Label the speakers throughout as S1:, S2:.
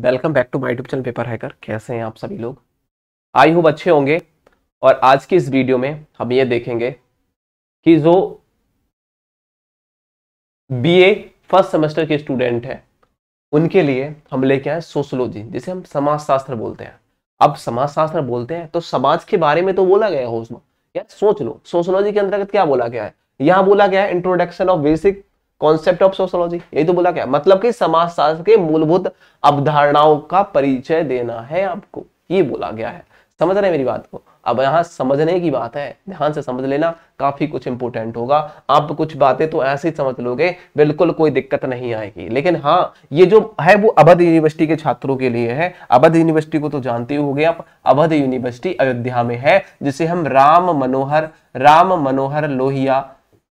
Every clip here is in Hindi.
S1: welcome back to my YouTube channel paper hacker कैसे हैं आप सभी लोग आई होप अच्छे होंगे और आज की इस वीडियो में हम ये देखेंगे कि जो बीए फर्स्ट सेमेस्टर के स्टूडेंट है उनके लिए हम लेके आए सोशोलॉजी जिसे हम समाजशास्त्र बोलते हैं अब समाजशास्त्र बोलते हैं तो समाज के बारे में तो बोला गया हो उसमें यार सोच लो सोशोलॉजी के अंतर्गत क्या बोला गया है यहाँ बोला गया है introduction of basic concept of sociology यही तो बोला क्या मतलब कि समाजशास्त्र के मूलभूत अवधारणाओं का परिचय देना है आपको ये बोला गया है समझ रहे हैं मेरी बात को अब यहाँ समझने की बात है ध्यान से समझ लेना काफी कुछ इंपोर्टेंट होगा आप कुछ बातें तो ऐसे ही समझ लोगे बिल्कुल कोई दिक्कत नहीं आएगी लेकिन हाँ ये जो है वो अवध यूनिवर्सिटी के छात्रों के लिए है अवध यूनिवर्सिटी को तो जानते ही हो गए आप अवध यूनिवर्सिटी अयोध्या में है जिसे हम राम मनोहर राम मनोहर लोहिया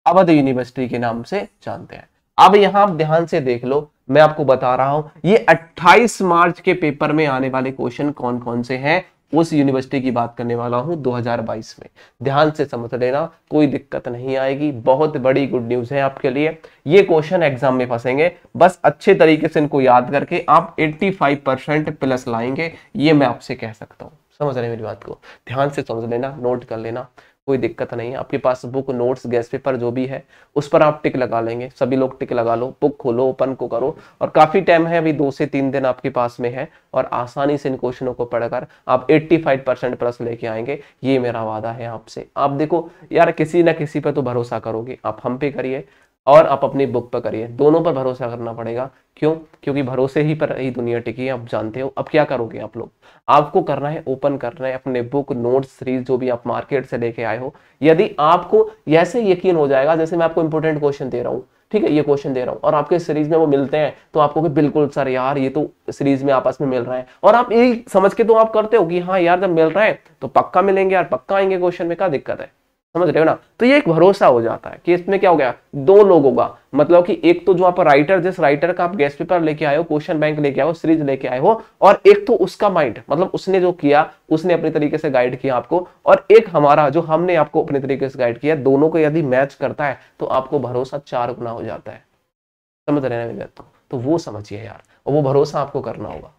S1: अवध यूनिवर्सिटी के नाम से जानते हैं अब यहां आप ध्यान से देख लो मैं आपको बता रहा हूं ये 28 मार्च के पेपर में आने वाले क्वेश्चन कौन कौन से हैं उस यूनिवर्सिटी की बात करने वाला हूं 2022 में ध्यान से समझ लेना कोई दिक्कत नहीं आएगी बहुत बड़ी गुड न्यूज है आपके लिए ये क्वेश्चन एग्जाम में फंसेंगे बस अच्छे तरीके से इनको याद करके आप 85 परसेंट प्लस लाएंगे ये मैं आपसे कह सकता हूं समझ रहे मेरी बात को ध्यान से समझ लेना नोट कर लेना कोई दिक्कत नहीं है आपके पास बुक नोट्स गैस पेपर जो भी है उस पर आप टिक लगा लेंगे सभी लोग टिक लगा लो बुक खोलो ओपन को करो और काफ़ी टाइम है अभी दो से तीन दिन आपके पास में है और आसानी से इन क्वेश्चनों को पढ़कर आप 85 परसेंट प्लस लेके आएंगे ये मेरा वादा है आपसे आप देखो यार किसी ना किसी पर तो भरोसा करोगे आप हम पे करिए और आप अपनी बुक पर करिए दोनों पर भरोसा करना पड़ेगा क्यों क्योंकि भरोसे ही पर ही दुनिया टिकी है आप जानते हो अब क्या करोगे आप लोग आपको करना है ओपन करना है अपने बुक नोट सीरीज जो भी आप मार्केट से लेके आए हो यदि आपको ऐसे यकीन हो जाएगा जैसे मैं आपको इंपोर्टेंट क्वेश्चन दे रहा हूँ ठीक है ये क्वेश्चन दे रहा हूँ और आपके सीरीज में वो मिलते हैं तो आपको बिल्कुल सर यार ये तो सीरीज में आपस में मिल रहा है और आप यही समझ के तो आप करते हो कि हाँ यार जब मिल रहा है तो पक्का मिलेंगे यार पक्का आएंगे क्वेश्चन में क्या दिक्कत है समझ रहे हो ना तो ये एक भरोसा हो जाता है कि इसमें क्या हो गया दो लोग होगा मतलब कि एक तो जो आप राइटर जिस राइटर का आप गेस्ट पेपर लेके आए हो क्वेश्चन बैंक लेके आए हो सीरीज लेके आए हो और एक तो उसका माइंड मतलब उसने जो किया उसने अपने तरीके से गाइड किया आपको और एक हमारा जो हमने आपको अपने तरीके से गाइड किया दोनों को यदि मैच करता है तो आपको भरोसा चार गुना हो जाता है समझ रहे ना विद्यार्थियों तो वो समझिए यार और वो भरोसा आपको करना होगा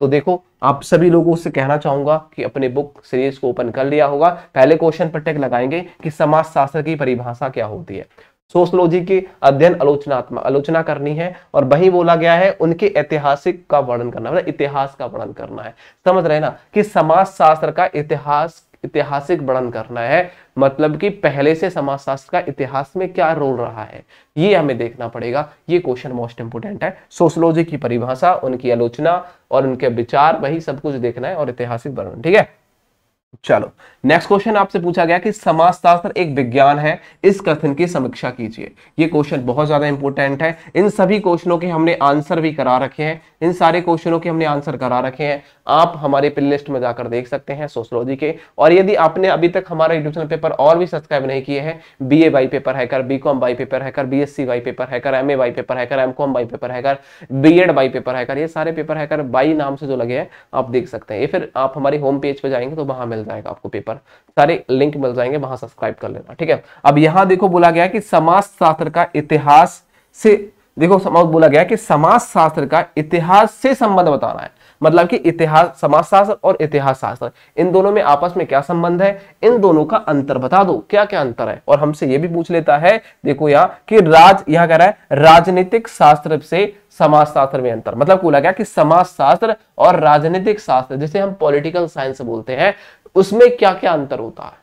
S1: तो देखो आप सभी लोगों से कहना चाहूंगा कि अपने बुक सीरीज को ओपन कर लिया होगा पहले क्वेश्चन पर टेक लगाएंगे कि समाज शास्त्र की परिभाषा क्या होती है सोशोलॉजी के अध्ययन आलोचनात्मक आलोचना करनी है और वही बोला गया है उनके ऐतिहासिक का वर्णन करना मतलब इतिहास का वर्णन करना है समझ रहे ना कि समाज शास्त्र का इतिहास ऐतिहासिक वर्णन करना है मतलब कि पहले से समाजशास्त्र का इतिहास में क्या रोल रहा है ये हमें देखना पड़ेगा ये क्वेश्चन मोस्ट इंपोर्टेंट है सोशोलॉजी की परिभाषा उनकी आलोचना और उनके विचार वही सब कुछ देखना है और ऐतिहासिक वर्णन ठीक है चलो नेक्स्ट क्वेश्चन आपसे पूछा गया कि समाजशास्त्र एक विज्ञान है इस कथन की समीक्षा कीजिए ये क्वेश्चन बहुत ज्यादा इंपॉर्टेंट है इन सभी क्वेश्चनों के हमने आंसर भी करा रखे हैं इन सारे क्वेश्चनों के हमने आंसर करा रखे हैं आप हमारे प्ले लिस्ट में जाकर देख सकते हैं सोशलॉजी के और यदि आपने अभी तक हमारा यूट्यूब चैनल पेपर और भी सब्सक्राइब नहीं किए हैं B A by paper hacker B com by paper hacker B S C by paper hacker M A by paper hacker M com by paper hacker B ed by paper hacker ये सारे पेपर हैकर बाई नाम से जो लगे हैं आप देख सकते हैं ये फिर आप हमारे होम पेज पर जाएंगे तो वहां मिल जाएगा आपको पेपर सारे लिंक मिल जाएंगे वहां सब्सक्राइब कर लेना ठीक है अब यहां देखो बोला गया कि समाज शास्त्र का इतिहास से देखो समाज बोला गया कि समाज शास्त्र का इतिहास से संबंध बताना है मतलब कि इतिहास समाज शास्त्र और इतिहास शास्त्र इन दोनों में आपस में क्या संबंध है इन दोनों का अंतर बता दो क्या क्या अंतर है और हमसे ये भी पूछ लेता है देखो यहाँ कि राज यहाँ कह रहा है राजनीतिक शास्त्र से समाज शास्त्र में अंतर मतलब बोला गया कि समाज शास्त्र और राजनीतिक शास्त्र जिसे हम पोलिटिकल साइंस बोलते हैं उसमें क्या क्या अंतर होता है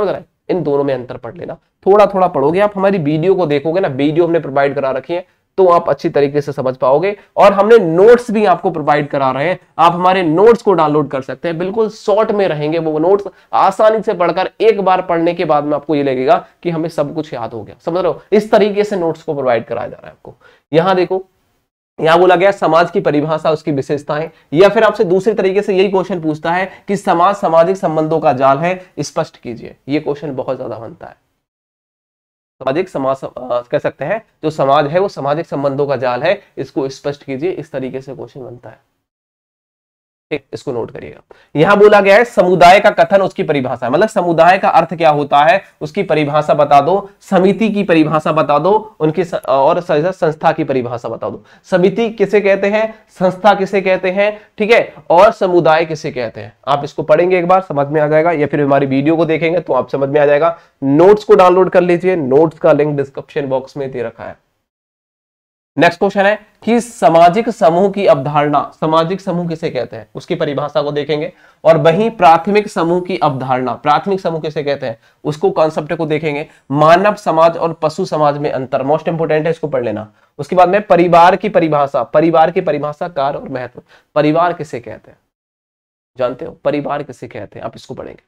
S1: समझ रहे इन दोनों में अंतर पढ़ लेना थोड़ा थोड़ा पढ़ोगे आप हमारी वीडियो को देखोगे ना वीडियो हमने प्रोवाइड करा रखी है तो आप अच्छी तरीके से समझ पाओगे और हमने नोट्स भी आपको प्रोवाइड करा रहे हैं आप हमारे नोट्स को डाउनलोड कर सकते हैं बिल्कुल शॉर्ट में रहेंगे वो नोट्स आसानी से पढ़कर एक बार पढ़ने के बाद में आपको ये लगेगा कि हमें सब कुछ याद हो गया समझ रहे हो इस तरीके से नोट्स को प्रोवाइड कराया जा रहा है आपको यहां देखो यहां बोला गया समाज की परिभाषा उसकी विशेषताएं या फिर आपसे दूसरे तरीके से यही क्वेश्चन पूछता है कि समाज सामाजिक संबंधों का जाल है स्पष्ट कीजिए ये क्वेश्चन बहुत ज्यादा बनता है सामाजिक समाज कह सकते हैं जो समाज है वो सामाजिक संबंधों का जाल है इसको स्पष्ट कीजिए इस तरीके से क्वेश्चन बनता है ठीक इसको नोट करिएगा यहां बोला गया है समुदाय का कथन उसकी परिभाषा मतलब समुदाय का अर्थ क्या होता है उसकी परिभाषा बता दो समिति की परिभाषा बता दो उनकी स, और संस्था की परिभाषा बता दो समिति किसे कहते हैं संस्था किसे कहते हैं ठीक है और समुदाय किसे कहते हैं आप इसको पढ़ेंगे एक बार समझ में आ जाएगा या फिर हमारी वीडियो को देखेंगे तो आप समझ में आ जाएगा नोट्स को डाउनलोड कर लीजिए नोट्स का लिंक डिस्क्रिप्शन बॉक्स में दे रखा है नेक्स्ट क्वेश्चन है कि सामाजिक समूह की अवधारणा सामाजिक समूह किसे कहते हैं उसकी परिभाषा को देखेंगे और वहीं प्राथमिक समूह की अवधारणा प्राथमिक समूह किसे कहते हैं उसको कॉन्सेप्ट को देखेंगे मानव समाज और पशु समाज में अंतर मोस्ट इंपोर्टेंट है इसको पढ़ लेना उसके बाद में परिवार की परिभाषा परिवार की परिभाषा कार और महत्व परिवार किसे कहते हैं जानते हो परिवार किसे कहते हैं आप इसको पढ़ेंगे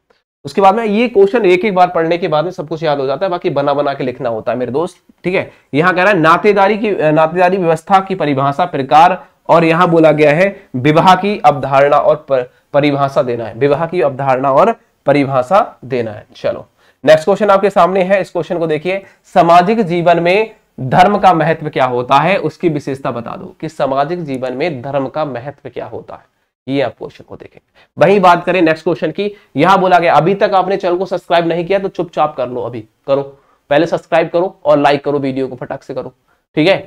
S1: उसके बाद में ये क्वेश्चन एक एक बार पढ़ने के बाद में सब कुछ याद हो जाता है बाकी बना बना के लिखना होता है मेरे दोस्त ठीक है यहाँ कह रहा है नातेदारी की नातेदारी व्यवस्था की परिभाषा प्रकार और यहाँ बोला गया है विवाह की अवधारणा और परिभाषा देना है विवाह की अवधारणा और परिभाषा देना है चलो नेक्स्ट क्वेश्चन आपके सामने है इस क्वेश्चन को देखिए सामाजिक जीवन में धर्म का महत्व क्या होता है उसकी विशेषता बता दो कि सामाजिक जीवन में धर्म का महत्व क्या होता है ये आप क्वेश्चन को देखें वही बात करें नेक्स्ट क्वेश्चन की यहां बोला गया अभी तक आपने चैनल को सब्सक्राइब नहीं किया तो चुपचाप कर लो अभी करो पहले सब्सक्राइब करो और लाइक करो वीडियो को फटाक से करो ठीक है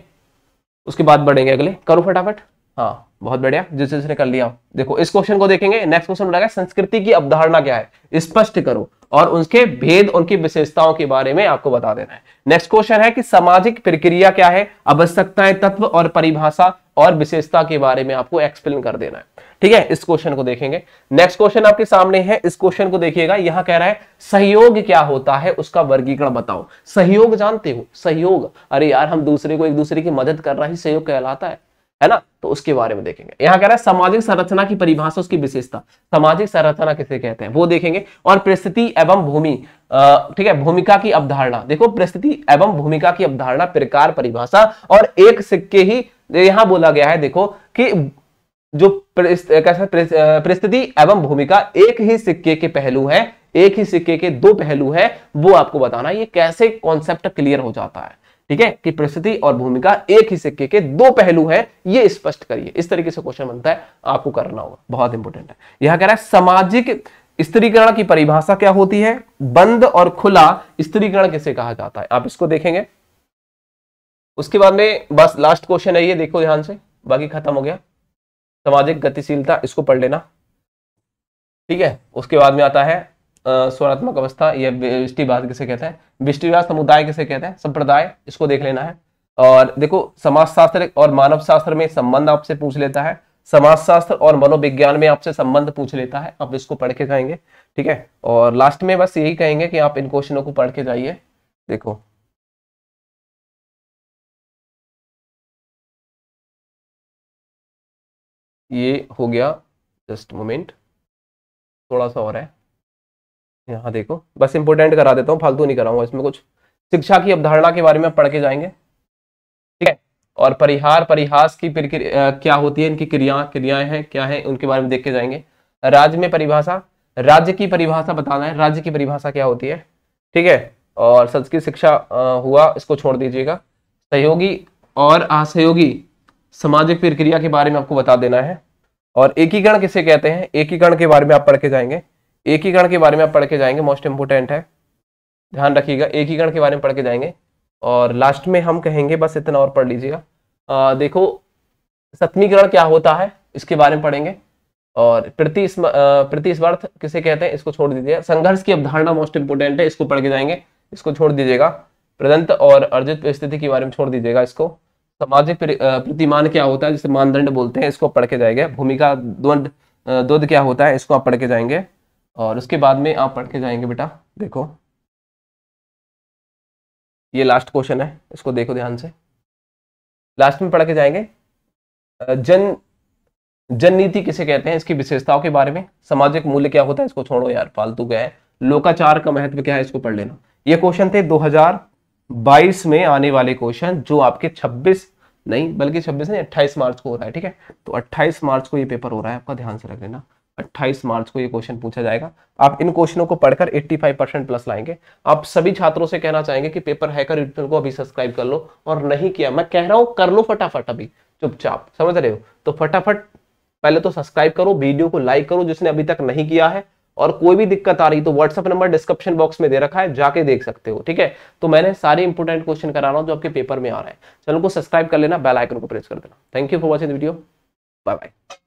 S1: उसके बाद बढ़ेंगे अगले करो फटाफट हाँ बहुत बढ़िया जिस जिसने कर लिया देखो इस क्वेश्चन को देखेंगे नेक्स्ट क्वेश्चन बोला गया संस्कृति की अवधारणा क्या है स्पष्ट करो और उनके भेद उनकी विशेषताओं के बारे में आपको बता देना है नेक्स्ट क्वेश्चन है कि सामाजिक प्रक्रिया क्या है आवश्यकताएं तत्व और परिभाषा और विशेषता के बारे में आपको एक्सप्लेन कर देना है ठीक है इस क्वेश्चन को देखेंगे नेक्स्ट क्वेश्चन आपके सामने है इस क्वेश्चन को देखिएगा यहां कह रहा है सहयोग क्या होता है उसका वर्गीकरण बताओ सहयोग जानते हो सहयोग अरे यार हम दूसरे को एक दूसरे की मदद कर रहा है सहयोग कहलाता है है ना तो उसके बारे में देखेंगे यहाँ कह रहा है सामाजिक संरचना की परिभाषा उसकी विशेषता सामाजिक संरचना किसे कहते हैं वो देखेंगे और परिस्थिति एवं भूमि ठीक है भूमिका की अवधारणा देखो परिस्थिति एवं भूमिका की अवधारणा प्रकार परिभाषा और एक सिक्के ही यहां बोला गया है देखो कि जो परिस्थिति एवं भूमिका एक ही सिक्के के पहलू है एक ही सिक्के के दो पहलू है वो आपको बताना ये कैसे कॉन्सेप्ट क्लियर हो जाता है ठीक है कि परिस्थिति और भूमिका एक ही सिक्के के दो पहलू है ये स्पष्ट करिए इस तरीके से क्वेश्चन बनता है आपको करना होगा बहुत इंपॉर्टेंट है यह कह रहा है सामाजिक स्त्रीकरण की परिभाषा क्या होती है बंद और खुला स्त्रीकरण किसे कहा जाता है आप इसको देखेंगे उसके बाद में बस लास्ट क्वेश्चन है ये देखो ध्यान से बाकी खत्म हो गया सामाजिक गतिशीलता इसको पढ़ लेना ठीक है उसके बाद में आता है स्वरात्मक अवस्था या विष्टिवाद किसे कहते हैं विष्टिवाद समुदाय किसे कहते हैं संप्रदाय इसको देख लेना है और देखो समाजशास्त्र और मानव शास्त्र में संबंध आपसे पूछ लेता है समाजशास्त्र और मनोविज्ञान में आपसे संबंध पूछ लेता है आप इसको पढ़ के जाएंगे ठीक है और लास्ट में बस यही कहेंगे कि आप इन क्वेश्चनों को पढ़ के जाइए देखो ये हो गया जस्ट मोमेंट थोड़ा सा और है यहाँ देखो बस इंपोर्टेंट करा देता हूँ फालतू नहीं कराऊंगा इसमें कुछ शिक्षा की अवधारणा के बारे में पढ़ के जाएंगे ठीक है और परिहार परिहास की प्रक्रिया क्या होती है इनकी क्रिया क्रियाएं हैं क्या है उनके बारे में देख के जाएंगे राज्य में परिभाषा राज्य की परिभाषा बताना है राज्य की परिभाषा क्या होती है ठीक है और संस्कृत शिक्षा हुआ इसको छोड़ दीजिएगा सहयोगी और असहयोगी सामाजिक प्रक्रिया के बारे में आपको बता देना है और एकीकरण किसे कहते हैं एकीकरण के बारे में आप पढ़ के जाएंगे एकीकरण के बारे में आप पढ़ के जाएंगे मोस्ट इम्पोर्टेंट है ध्यान रखिएगा एकीकरण के बारे में पढ़ के जाएंगे और लास्ट में हम कहेंगे बस इतना और पढ़ लीजिएगा देखो सतमीकरण क्या होता है इसके बारे में पढ़ेंगे और प्रतिस्पर्ध किसे कहते हैं इसको छोड़ दीजिए संघर्ष की अवधारणा मोस्ट इंपोर्टेंट है इसको पढ़ के जाएंगे इसको छोड़ दीजिएगा प्रदंत और अर्जित परिस्थिति के बारे में छोड़ दीजिएगा इसको सामाजिक प्रतिमान क्या होता है जिसे मानदंड बोलते हैं इसको पढ़ के जाएंगे भूमिका द्वंद द्वंद क्या होता है इसको आप पढ़ के जाएंगे और उसके बाद में आप पढ़ के जाएंगे बेटा देखो ये लास्ट क्वेश्चन है इसको देखो ध्यान से लास्ट में पढ़ के जाएंगे जन जन नीति किसे कहते हैं इसकी विशेषताओं के बारे में सामाजिक मूल्य क्या होता है इसको छोड़ो यार फालतू क्या है लोकाचार का महत्व क्या है इसको पढ़ लेना ये क्वेश्चन थे 2022 में आने वाले क्वेश्चन जो आपके 26 नहीं बल्कि 26 नहीं 28 मार्च को हो रहा है ठीक है तो 28 मार्च को ये पेपर हो रहा है आपका ध्यान से रख लेना 28 मार्च को ये क्वेश्चन पूछा जाएगा आप इन क्वेश्चनों को पढ़कर 85 परसेंट प्लस लाएंगे आप सभी छात्रों से कहना चाहेंगे कि पेपर हैकर यूट्यूब को अभी सब्सक्राइब कर लो और नहीं किया मैं कह रहा हूं कर लो फटाफट अभी चुपचाप समझ रहे हो तो फटाफट पहले तो सब्सक्राइब करो वीडियो को लाइक करो जिसने अभी तक नहीं किया है और कोई भी दिक्कत आ रही तो व्हाट्सअप नंबर डिस्क्रिप्शन बॉक्स में दे रखा है जाके देख सकते हो ठीक है तो मैंने सारे इंपोर्टेंट क्वेश्चन करा रहा हूं जो आपके पेपर में आ रहा है चैनल को सब्सक्राइब कर लेना बेल आइकन को प्रेस कर देना thank you for watching video bye bye